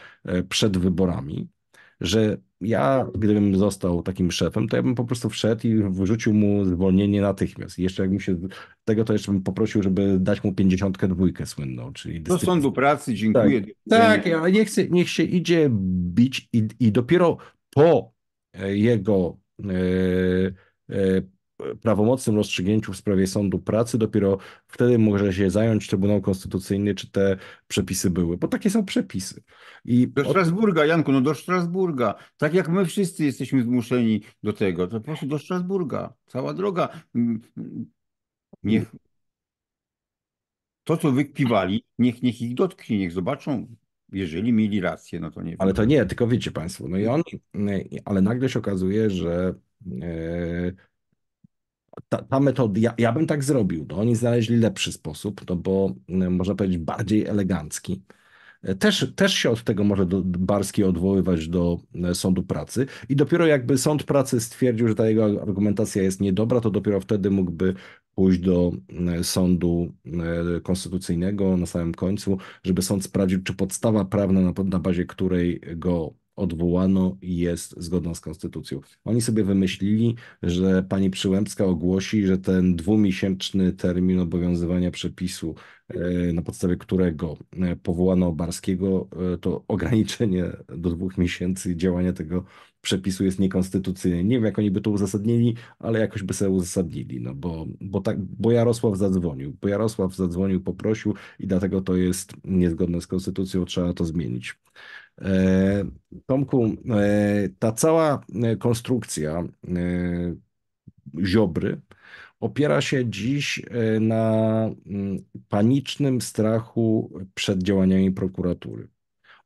przed wyborami, że ja, gdybym został takim szefem, to ja bym po prostu wszedł i wyrzucił mu zwolnienie natychmiast. jeszcze jakbym się tego, to jeszcze bym poprosił, żeby dać mu pięćdziesiątkę dwójkę słynną. Czyli do sądu pracy, dziękuję. Tak, tak niech, się, niech się idzie bić i, i dopiero po e, jego. yy, prawomocnym rozstrzygnięciu w sprawie sądu pracy, dopiero wtedy może się zająć Trybunał Konstytucyjny, czy te przepisy były, bo takie są przepisy. I do Strasburga, Janku, no do Strasburga. Tak jak my wszyscy jesteśmy zmuszeni do tego, to po prostu do Strasburga. Cała droga. Mm, mm, niech to, co wykpiwali, niech, niech ich dotknie, niech zobaczą, jeżeli mieli rację, no to nie. Ale to nie, tylko wiecie Państwo, no i oni, no ale nagle się okazuje, że e, ta, ta metoda, ja, ja bym tak zrobił. No, oni znaleźli lepszy sposób, no bo e, można powiedzieć bardziej elegancki. E, też, też się od tego może do, Barski odwoływać do e, sądu pracy i dopiero jakby sąd pracy stwierdził, że ta jego argumentacja jest niedobra, to dopiero wtedy mógłby pójść do sądu konstytucyjnego na samym końcu, żeby sąd sprawdził, czy podstawa prawna, na, na bazie której go odwołano i jest zgodna z konstytucją. Oni sobie wymyślili, że pani Przyłębska ogłosi, że ten dwumiesięczny termin obowiązywania przepisu, e, na podstawie którego e, powołano Barskiego, e, to ograniczenie do dwóch miesięcy działania tego przepisu jest niekonstytucyjne. Nie wiem, jak oni by to uzasadnili, ale jakoś by sobie uzasadnili, no bo, bo, tak, bo Jarosław zadzwonił, bo Jarosław zadzwonił, poprosił i dlatego to jest niezgodne z konstytucją, trzeba to zmienić. E, Tomku, e, ta cała e, konstrukcja Ziobry opiera się dziś na mm, panicznym strachu przed działaniami prokuratury.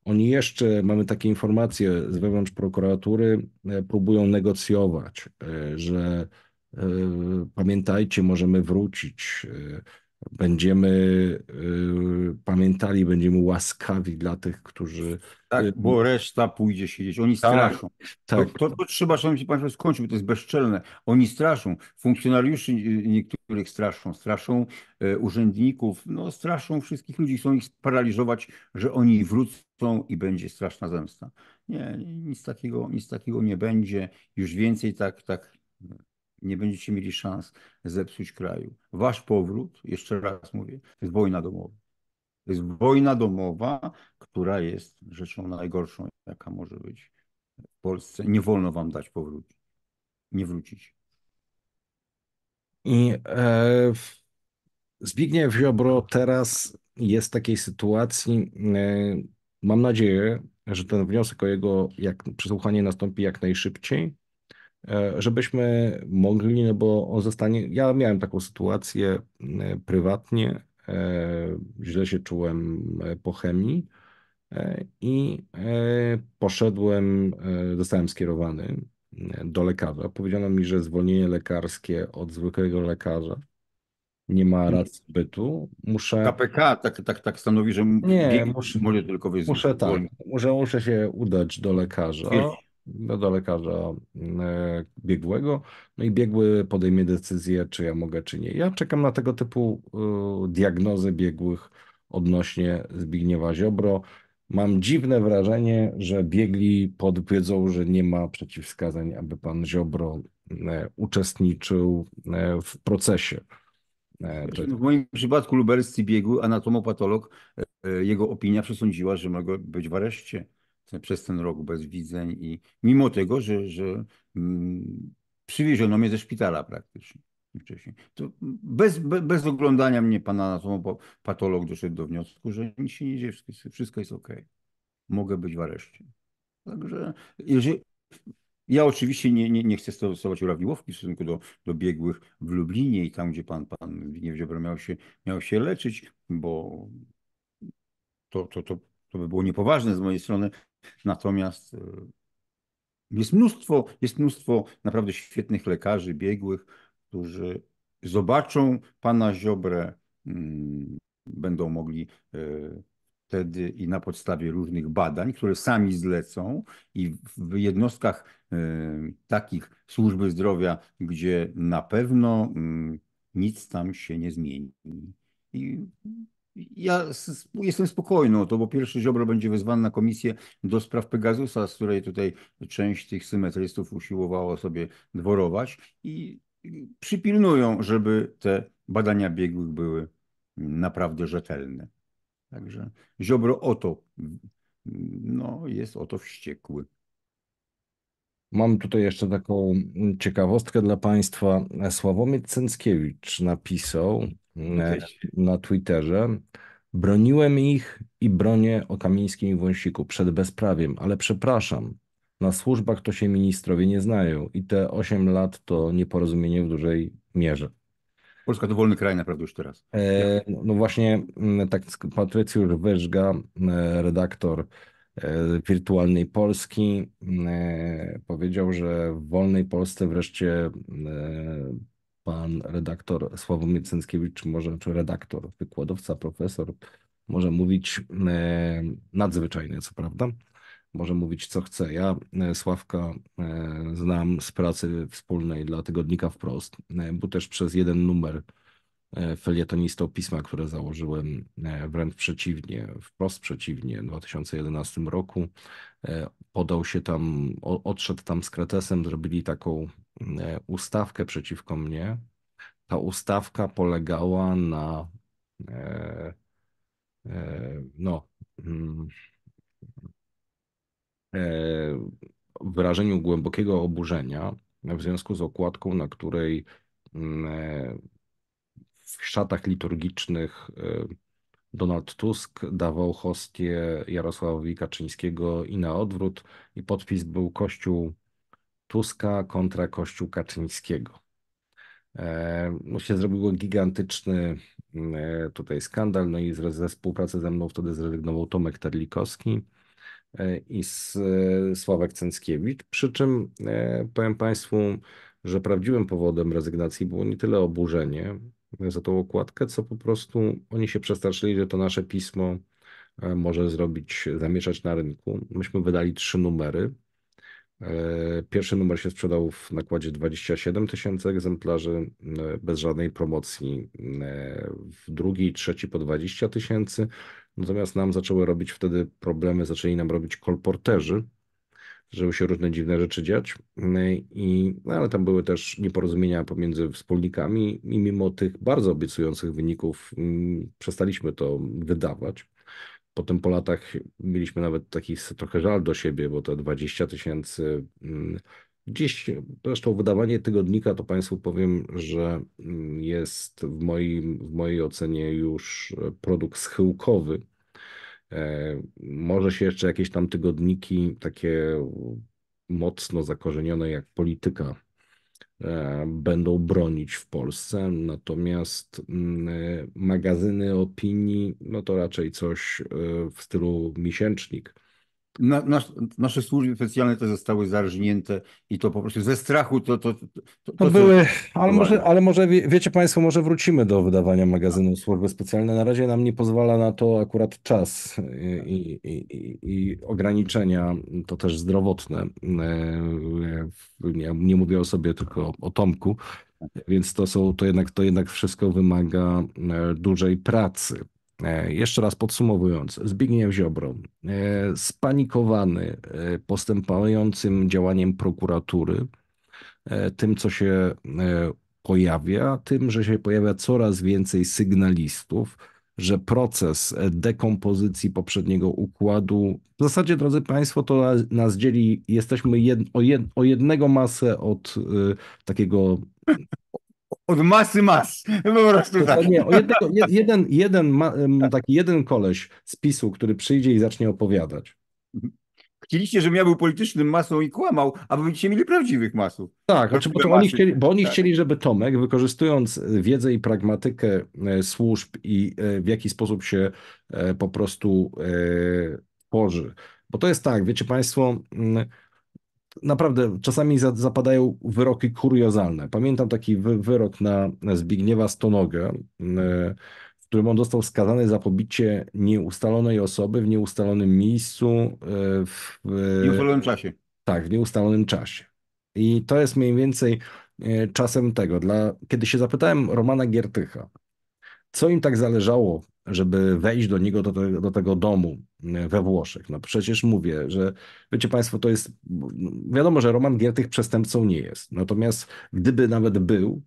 Oni jeszcze, mamy takie informacje z wewnątrz prokuratury, próbują negocjować, że pamiętajcie, możemy wrócić, będziemy y, pamiętali, będziemy łaskawi dla tych, którzy. Tak, y, bo reszta pójdzie siedzieć. Oni tak, straszą. Tak, to, to, tak. to trzeba, szanowni państwo, skończyć, bo to jest bezczelne. Oni straszą. Funkcjonariuszy y, niektórych straszą, straszą urzędników, no, straszą wszystkich ludzi. Chcą ich sparaliżować, że oni wrócą i będzie straszna zemsta. Nie, nic takiego, nic takiego nie będzie. Już więcej tak, tak nie będziecie mieli szans zepsuć kraju. Wasz powrót, jeszcze raz mówię, to jest wojna domowa. To jest wojna domowa, która jest rzeczą najgorszą, jaka może być w Polsce. Nie wolno wam dać powrócić, nie wrócić. I e, Zbigniew Ziobro teraz jest w takiej sytuacji, e, mam nadzieję, że ten wniosek o jego jak, przesłuchanie nastąpi jak najszybciej, E, żebyśmy mogli, no bo on zostanie. Ja miałem taką sytuację e, prywatnie, e, źle się czułem po chemii i poszedłem, zostałem skierowany do lekarza. Powiedziano mi, że zwolnienie lekarskie od zwykłego lekarza nie ma mm. racji bytu. Muszę. KPK tak, tak, tak stanowi, że nie, muszę, może tylko wyjść. Muszę tak, muszę, muszę się udać do lekarza. No do lekarza mm, e, biegłego, no i biegły podejmie decyzję, czy ja mogę, czy nie. Ja czekam na tego typu y, diagnozy biegłych odnośnie Zbigniewa Ziobro. Mam dziwne wrażenie, że biegli podpowiedzą, że nie ma przeciwwskazań, aby pan Ziobro e, uczestniczył e, w procesie. W moim przypadku lubelscy biegły anatomopatolog, jego opinia przesądziła, że mogę być w areszcie przez ten rok bez widzeń i mimo tego, że, że mm, przywieziono mnie ze szpitala praktycznie wcześniej. To bez, bez, bez oglądania mnie pana na bo patolog doszedł do wniosku, że nic się nie dzieje, wszystko, wszystko jest ok. Mogę być w areszcie. Także jeżeli, ja oczywiście nie, nie, nie chcę stosować urawniłowki w stosunku do, do biegłych w Lublinie i tam, gdzie pan, pan Ziobro miał się, miał się leczyć, bo to, to, to to by było niepoważne z mojej strony. Natomiast e, jest mnóstwo, jest mnóstwo naprawdę świetnych lekarzy, biegłych, którzy zobaczą pana Ziobrę, mm, będą mogli e, wtedy i na podstawie różnych badań, które sami zlecą i w jednostkach e, takich służby zdrowia, gdzie na pewno mm, nic tam się nie zmieni. I ja jestem spokojny o to, bo pierwszy Ziobro będzie wezwany na komisję do spraw Pegazusa, z której tutaj część tych symetrystów usiłowało sobie dworować i przypilnują, żeby te badania biegłych były naprawdę rzetelne. Także Ziobro o to, no, jest o to wściekły. Mam tutaj jeszcze taką mm, ciekawostkę dla Państwa. Sławomir Cenckiewicz napisał Cześć. No na Twitterze. Broniłem ich i bronię o Kamińskim i Wąsiku przed bezprawiem, ale przepraszam, na służbach to się ministrowie nie znają i te 8 lat to nieporozumienie w dużej mierze. Polska to wolny kraj naprawdę już teraz. E, no właśnie, mm, tak Patrycjusz Wyżga, e, redaktor E, wirtualnej Polski. E, powiedział, że w wolnej Polsce wreszcie e, pan redaktor Sławomir Cęckiewicz, może, czy redaktor, wykładowca, profesor, może mówić nadzwyczajnie, co prawda. Może mówić co chce. Ja Sławka znam z pracy wspólnej dla tygodnika wprost, bo też przez jeden numer E, felietonistą pisma, które założyłem, e, wręcz przeciwnie, wprost przeciwnie, w 2011 roku. E, podał się tam, odszedł tam z kretesem, zrobili taką ustawkę przeciwko mnie. Ta ustawka polegała na no, mm, wyrażeniu głębokiego oburzenia w związku z okładką, na której mm, w szatach liturgicznych y, Donald Tusk dawał hostię Jarosławowi Kaczyńskiego i na odwrót i podpis był Kościół Tuska kontra Kościół Kaczyńskiego. E, no się zrobiło gigantyczny e, tutaj skandal, no i ze współpracy ze mną wtedy zrezygnował Tomek Terlikowski e, i Sławek Cęckiewicz, przy czym powiem Państwu, że prawdziwym powodem rezygnacji było nie tyle oburzenie, za tą okładkę, co po prostu oni się przestraszyli, że to nasze pismo e, może zrobić, zamieszać na rynku. Myśmy wydali trzy numery. E, pierwszy numer się sprzedał w nakładzie 27 tysięcy egzemplarzy e, bez żadnej promocji. W drugi i trzeci po 20 tysięcy. Natomiast nam zaczęły robić wtedy problemy, zaczęli nam robić kolporterzy, zaczęły się różne dziwne rzeczy dziać, e, i, no ale tam były też nieporozumienia pomiędzy wspólnikami i mimo tych bardzo obiecujących wyników mm, przestaliśmy to wydawać. Potem po latach mieliśmy nawet taki trochę żal do siebie, bo te 20 tysięcy mm, gdzieś, zresztą wydawanie tygodnika, to Państwu powiem, że mm, jest w, moim, w mojej ocenie już produkt schyłkowy E, może się jeszcze jakieś tam tygodniki takie mocno zakorzenione jak polityka e, będą bronić w Polsce, natomiast mm, e, magazyny opinii, no to raczej coś w stylu miesięcznik na, nasze służby specjalne te zostały zarżnięte i to po prostu ze strachu to... To, to, to, to były, ale może, ale może wiecie Państwo, może wrócimy do wydawania magazynu służby specjalne. Na razie nam nie pozwala na to akurat czas i, i, i, i ograniczenia, to też zdrowotne. Nie, nie mówię o sobie, tylko o, o Tomku. Więc to są, to jednak, to jednak wszystko wymaga e, dużej pracy. E, jeszcze raz podsumowując, Zbigniew Ziobro, e, spanikowany e, postępującym działaniem prokuratury, tym co się pojawia, tym, że się pojawia coraz więcej sygnalistów, że proces dekompozycji poprzedniego układu, w zasadzie, drodzy Państwo, to nas, dzieli, jesteśmy jed, o, jed, o, jednego masę od y, takiego od masy mas. Po prostu tak. Nie, jednego, jeden, jeden, taki jeden koleś z PiSu, który przyjdzie i zacznie opowiadać. Chcieliście, żebym ja był politycznym masą i kłamał, a wy będziecie mieli prawdziwych masów. Tak, znaczy, bo, oni, chcieli, bo oni tak. chcieli, żeby Tomek, wykorzystując e, wiedzę i pragmatykę e, służb i e, w jaki sposób się po prostu tworzy. Bo to jest tak, wiecie Państwo, mm, naprawdę czasami za, zapadają wyroki kuriozalne. Pamiętam taki wy, wyrok na Zbigniewa Stonogę, e, w którym on został skazany za pobicie nieustalonej osoby w nieustalonym miejscu. E, w, e, w nieustalonym czasie. Tak, w nieustalonym czasie. I to jest mniej więcej czasem tego. Dla, kiedy się zapytałem Romana Giertycha, co im tak zależało żeby wejść do niego, do, te, do tego domu e, we Włoszech. No przecież mówię, że wiecie Państwo, to jest, wiadomo, że Roman Giertych przestępcą nie jest. Natomiast gdyby nawet był,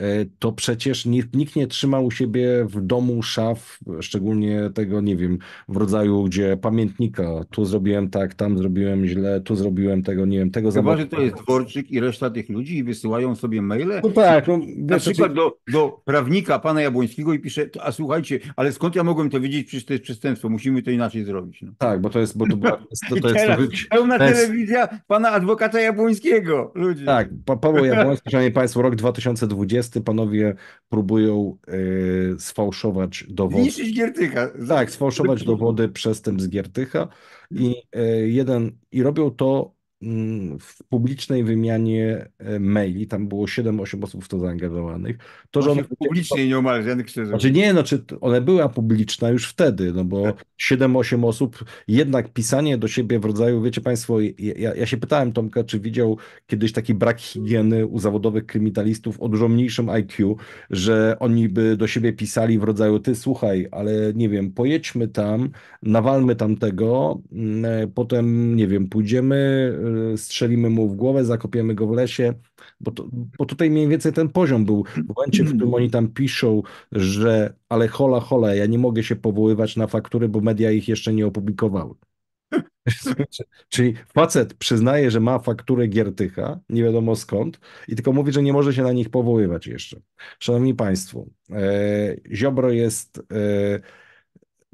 E, to przecież nikt, nikt nie trzyma u siebie w domu szaf, szczególnie tego, nie wiem, w rodzaju, gdzie pamiętnika, tu zrobiłem tak, tam zrobiłem źle, tu zrobiłem tego, nie wiem, tego Chyba, że to jest dworczyk i reszta tych ludzi i wysyłają sobie maile. No tak. No, na przykład znaczy- do, do prawnika pana Jabłońskiego i pisze, a słuchajcie, ale skąd ja mogłem to wiedzieć, przecież to jest przestępstwo, musimy to inaczej zrobić. No. Tak, bo to jest... Bo to, to jest, to, jest Teraz pełna to jest... telewizja pana adwokata Jabłońskiego, ludzie. Tak, Paweł Jabłoński, szanowni państwo, rok 2020, wszyscy panowie próbują y, sfałszować dowody. Zniszczyć Giertycha. Tak, sfałszować *laughs* dowody przez ten z Giertycha i y, jeden, i robią to Mm, w publicznej wymianie e, maili, tam było 7-8 osób w to zaangażowanych. To, że one... Publicznie nieomal, żadnych krzyżów. Znaczy nie, znaczy one była publiczna już wtedy, no bo 7-8 tak. osób, jednak pisanie do siebie w rodzaju, wiecie Państwo, ja, ja się pytałem Tomka, czy widział kiedyś taki brak higieny u zawodowych kryminalistów o dużo mniejszym IQ, że oni by do siebie pisali w rodzaju, ty słuchaj, ale nie wiem, pojedźmy tam, nawalmy tamtego, mm, e, potem, nie wiem, pójdziemy Y, strzelimy mu w głowę, zakopiemy go w lesie, bo, to, bo tutaj mniej więcej ten poziom był. W momencie, w którym oni tam piszą, że ale hola, hola, ja nie mogę się powoływać na faktury, bo media ich jeszcze nie opublikowały. *laughs* Czyli facet przyznaje, że ma fakturę Giertycha, nie wiadomo skąd, i tylko mówi, że nie może się na nich powoływać jeszcze. Szanowni Państwo, e, Ziobro jest e,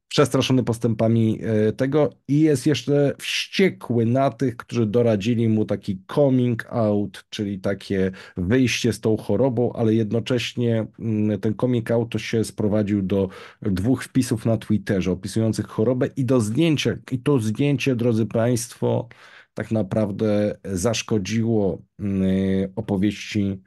przestraszony postępami e, tego i jest jeszcze wściekły na tych, którzy doradzili mu taki coming out, czyli takie wyjście z tą chorobą, ale jednocześnie mm, ten coming out to się sprowadził do dwóch wpisów na Twitterze opisujących chorobę i do zdjęcia. I to zdjęcie, drodzy Państwo, tak naprawdę zaszkodziło mm, opowieści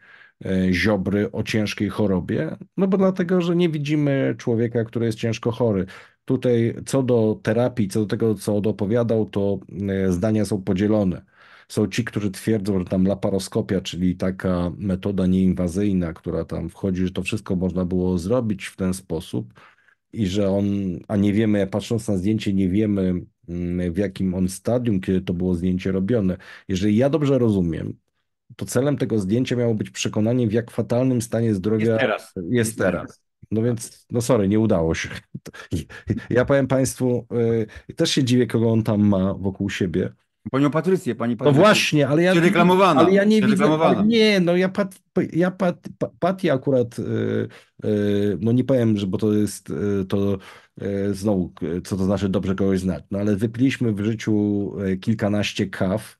E, Ziobry o ciężkiej chorobie, no bo dlatego, że nie widzimy człowieka, który jest ciężko chory. Tutaj co do terapii, co do tego, co dopowiadał, to e, zdania są podzielone. Są ci, którzy twierdzą, że tam laparoskopia, czyli taka metoda nieinwazyjna, która tam wchodzi, że to wszystko można było zrobić w ten sposób i że on, a nie wiemy, patrząc na zdjęcie, nie wiemy mm, w jakim on stadium, kiedy to było zdjęcie robione. Jeżeli ja dobrze rozumiem, to celem tego zdjęcia miało być przekonanie, w jak fatalnym stanie zdrowia jest teraz. Jest teraz. No więc, no sorry, nie udało się. *laughs* Ja powiem Państwu, yy, też się dziwię, kogo on tam ma wokół siebie. Panią Patrycję, pani no Patrycję. No właśnie, ale ja. Reklamowana, ale ja nie widzę. Nie, no ja, pat, ja pat, Pati akurat, yy, no nie powiem, że bo to jest yy, to y, znowu, y, co to znaczy dobrze kogoś znać, no ale wypiliśmy w życiu kilkanaście kaw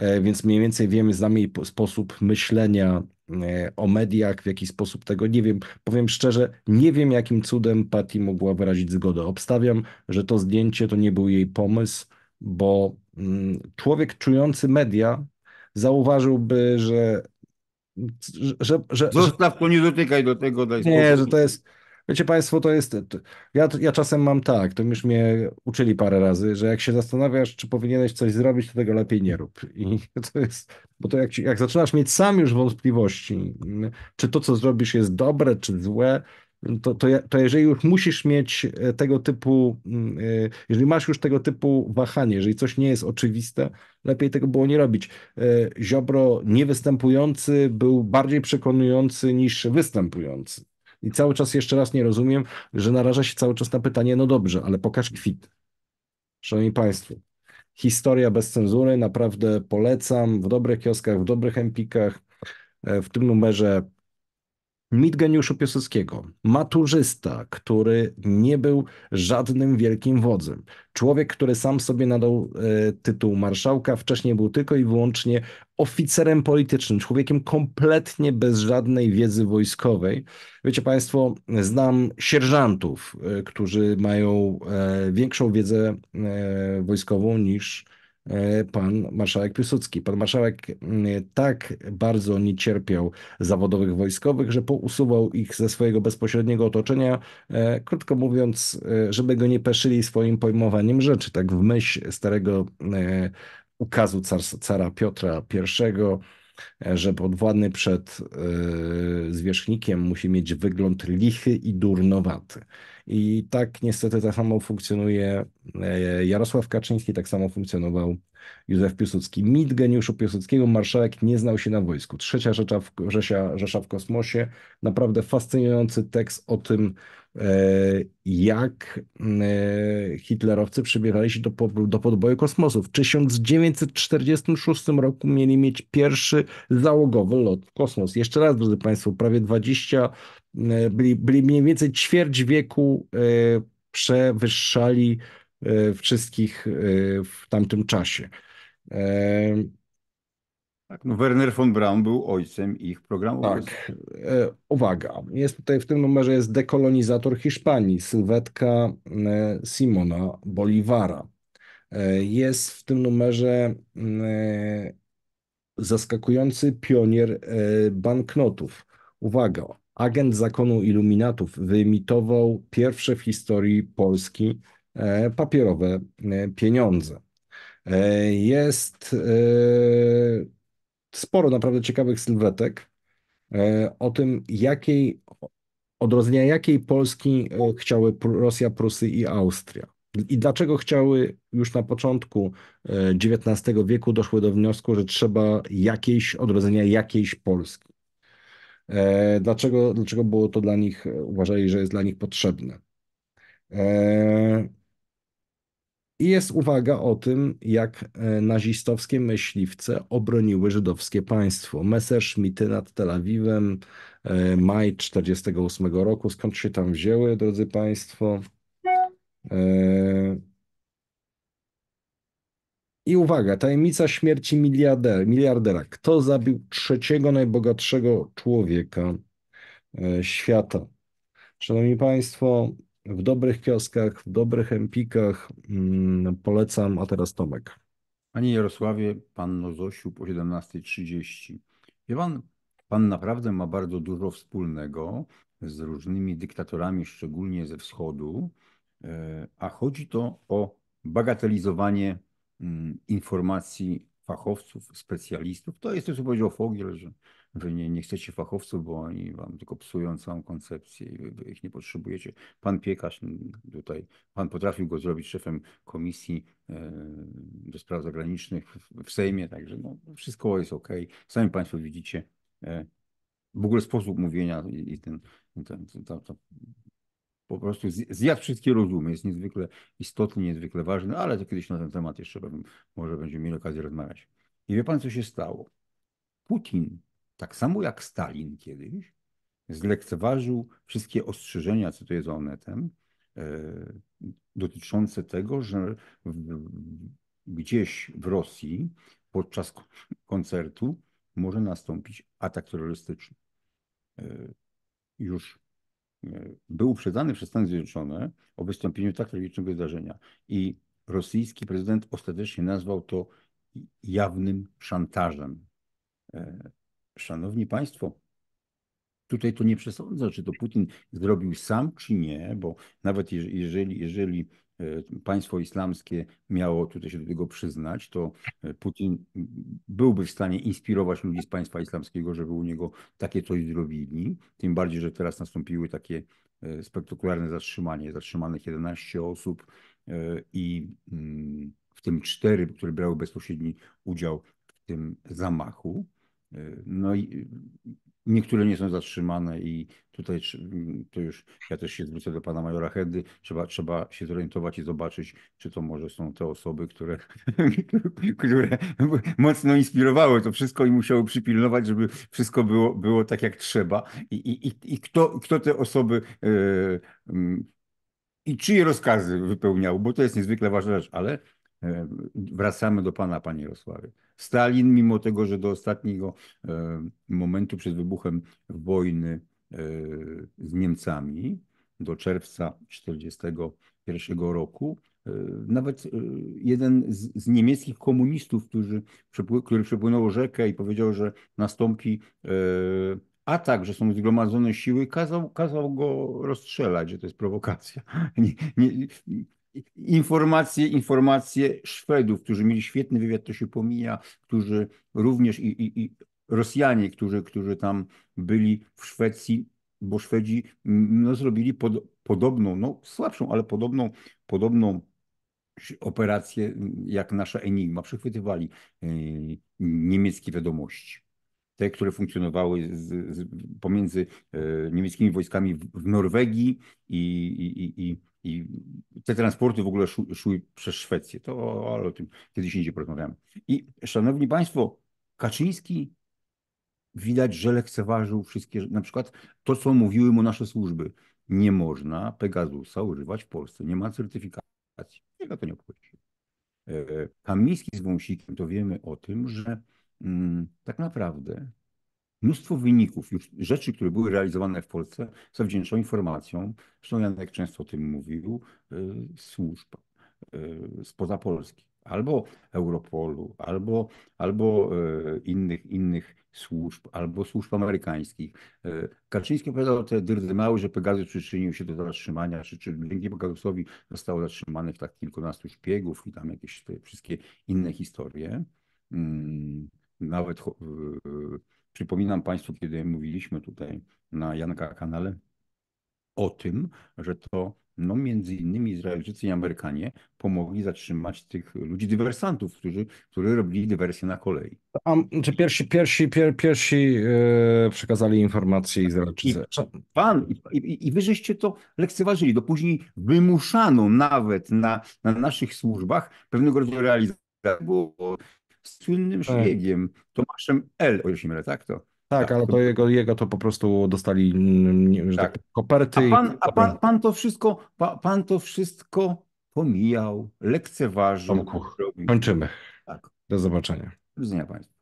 E, więc mniej więcej wiemy, znamy jej sposób myślenia e, o mediach, w jaki sposób tego nie wiem. Powiem szczerze, nie wiem, jakim cudem Patty mogła wyrazić zgodę. Obstawiam, że to zdjęcie to nie był jej pomysł, bo mm, człowiek czujący media zauważyłby, że. że, że Zostaw to, nie dotykaj do tego. Daj nie, sposób. że to jest Wiecie Państwo, to jest. To, ja, ja czasem mam tak, to już mnie uczyli parę razy, że jak się zastanawiasz, czy powinieneś coś zrobić, to tego lepiej nie rób. I *laughs* to jest. Bo to jak, jak zaczynasz mieć sam już wątpliwości, mm, czy to, co zrobisz, jest dobre, czy złe, to, to, to jeżeli już musisz mieć e, tego typu, mm, e, jeżeli masz już tego typu wahanie, jeżeli coś nie jest oczywiste, lepiej tego było nie robić. E, Ziobro niewystępujący był bardziej przekonujący niż występujący. I cały czas jeszcze raz nie rozumiem, że naraża się cały czas na pytanie, no dobrze, ale pokaż kwit. Szanowni Państwo, historia bez cenzury, naprawdę polecam, w dobrych kioskach, w dobrych empikach, e, w tym numerze Mit geniuszu Piłsudskiego, maturzysta, który nie był żadnym wielkim wodzem, człowiek, który sam sobie nadał e, tytuł marszałka, wcześniej był tylko i wyłącznie oficerem politycznym, człowiekiem kompletnie bez żadnej wiedzy wojskowej. Wiecie Państwo, znam sierżantów, e, którzy mają e, większą wiedzę e, wojskową niż E, pan marszałek Piłsudski. Pan marszałek mm, tak bardzo nie cierpiał zawodowych wojskowych, że pousuwał ich ze swojego bezpośredniego otoczenia, e, krótko mówiąc, e, żeby go nie peszyli swoim pojmowaniem rzeczy. Tak w myśl starego ukazu cara Piotra I, że podwładny przed zwierzchnikiem musi mieć wygląd lichy i durnowaty. I tak niestety tak samo funkcjonuje e, Jarosław Kaczyński, tak samo funkcjonował Józef Piłsudski. Mit geniuszu Piłsudskiego, marszałek nie znał się na wojsku. Trzecia Rzesza w, Rzesza w kosmosie. Naprawdę fascynujący tekst o tym, e, jak e, hitlerowcy przybierali się do, do podboju kosmosu. W 1946 roku mieli mieć pierwszy załogowy lot w kosmos. Jeszcze raz, drodzy Państwo, prawie 20, e, byli, byli mniej więcej ćwierć wieku przewyższali E, wszystkich e, w tamtym czasie. E, tak, no Werner von Braun był ojcem ich programu. Tak, uwaga, jest tutaj w tym numerze jest dekolonizator Hiszpanii, sylwetka Simona Bolivara. Jest w tym numerze mm, zaskakujący pionier banknotów. Uwaga, agent zakonu iluminatów wyemitował pierwsze w historii Polski E, papierowe e, pieniądze. E, jest sporo naprawdę ciekawych sylwetek o tym, jakiej odrodzenia jakiej Polski chciały Rosja, Prusy i Austria. I dlaczego chciały już na początku XIX wieku doszły do wniosku, że trzeba jakiejś odrodzenia jakiejś Polski. Dlaczego, dlaczego było to dla nich, uważali, że jest dla nich potrzebne. I jest uwaga o tym, jak e, nazistowskie myśliwce obroniły żydowskie państwo. Messerschmitty nad Tel Awiwem, e, maj 1948 roku. Skąd się tam wzięły, drodzy Państwo? E, I uwaga, tajemnica śmierci miliarder, miliardera. Kto zabił trzeciego najbogatszego człowieka świata? Szanowni Państwo, w dobrych kioskach, w dobrych empikach. Mm, polecam, a teraz Tomek. Panie Jarosławie, panno Zosiu po 17.30. Wie pan, pan naprawdę ma bardzo dużo wspólnego z różnymi dyktatorami, szczególnie ze wschodu, e, a chodzi to o bagatelizowanie mm, informacji fachowców, specjalistów. To jest to, co powiedział Fogiel, że Wy nie, nie chcecie fachowców, bo oni wam tylko psują całą koncepcję i wy, wy ich nie potrzebujecie. Pan piekarz tutaj, pan potrafił go zrobić szefem komisji e, do spraw zagranicznych w Sejmie, także no, wszystko jest ok. Sami Państwo widzicie e, w ogóle sposób mówienia i, ten, ten, ten po prostu zjadł wszystkie rozumy. Jest niezwykle istotny, niezwykle ważny, ale to kiedyś na ten temat jeszcze może będziemy mieli okazję rozmawiać. I wie pan, co się stało? Putin tak samo jak Stalin kiedyś zlekceważył wszystkie ostrzeżenia, co to jest onetem, e, dotyczące tego, że w, gdzieś w Rosji podczas koncertu może nastąpić atak terrorystyczny. E, już e, był uprzedzany przez Stany Zjednoczone o wystąpieniu tak tragicznego wydarzenia. i rosyjski prezydent ostatecznie nazwał to jawnym szantażem Szanowni Państwo, tutaj to nie przesądza, czy to Putin zrobił sam, czy nie, bo nawet jeżeli, jeżeli e, państwo islamskie miało tutaj się do tego przyznać, to e, Putin byłby w stanie inspirować ludzi z państwa islamskiego, żeby u niego takie coś zrobili. Tym bardziej, że teraz nastąpiły takie e, spektakularne zatrzymanie. Zatrzymanych 11 osób i mm, w tym 4, które brały bezpośredni udział w tym zamachu. No i niektóre nie są zatrzymane i tutaj to już ja też się zwrócę do pana majora Hedy. Trzeba, trzeba się zorientować i zobaczyć, czy to może są te osoby, które, *laughs* które mocno inspirowały to wszystko i musiały przypilnować, żeby wszystko było, było tak jak trzeba. I, i, i kto, kto te osoby yy, yy, i czyje rozkazy wypełniał, bo to jest niezwykle ważna rzecz, ale E, wracamy do Pana, Panie Jarosławie. Stalin, mimo tego, że do ostatniego e, momentu przed wybuchem wojny e, z Niemcami, do czerwca 1941 roku, nawet jeden z, z niemieckich komunistów, którzy, który przepłynął rzekę i powiedział, że nastąpi atak, że są zgromadzone siły, kazał, kazał go rozstrzelać, że to jest prowokacja. *laughs* Nie, nie, Informacje, informacje Szwedów, którzy mieli świetny wywiad, to się pomija, którzy również i, i, i Rosjanie, którzy, którzy tam byli w Szwecji, bo Szwedzi mm, no, zrobili pod, podobną, no słabszą, ale podobną, podobną operację mm, jak nasza Enigma. Przechwytywali yy, niemieckie wiadomości. Te, które funkcjonowały z, z, pomiędzy yy, niemieckimi wojskami w Norwegii i, i, i i te transporty w ogóle szły, szły przez Szwecję. To ale o tym kiedyś indziej porozmawiamy. I szanowni państwo, Kaczyński widać, że lekceważył wszystkie, na przykład to, co mówiły mu nasze służby. Nie można Pegasusa używać w Polsce, nie ma certyfikacji. Jego to nie obchodzi. E, e, Kamiński z Wąsikiem to wiemy o tym, że mm, tak naprawdę Mnóstwo wyników, już rzeczy, które były realizowane w Polsce, zawdzięczą informacjom, zresztą Janek często o tym mówił, y, służb y, spoza Polski, albo Europolu, albo, albo y, innych, innych służb, albo służb amerykańskich. Kaczyński opowiadał te dyrdymały, że Pegasus przyczynił się do zatrzymania, czy, czy dzięki Pegasusowi zostało zatrzymanych tak kilkunastu szpiegów i tam jakieś te wszystkie inne historie. Mm, nawet Przypominam Państwu, kiedy mówiliśmy tutaj na Janka kanale o tym, że to no, między innymi Izraelczycy i Amerykanie pomogli zatrzymać tych ludzi dywersantów, którzy, którzy robili dywersję na kolei. A, czy pierwsi, pierwsi, pier, pierwsi yy, przekazali informacje Izraelczycy? I, pan, i, i, wy żeście to lekceważyli, do później wymuszano nawet na, na naszych służbach pewnego rodzaju realizację, bo słynnym śniegiem, tak. Tomaszem L., o mylę, tak to? Tak, tak ale to, jego, jego to po prostu dostali mm, nie, tak. tak. koperty. A, pan, a pan, pan to wszystko, pa, pan to wszystko pomijał, lekceważył. Tomku, kończymy. Tak. Do zobaczenia. Do widzenia Państwu.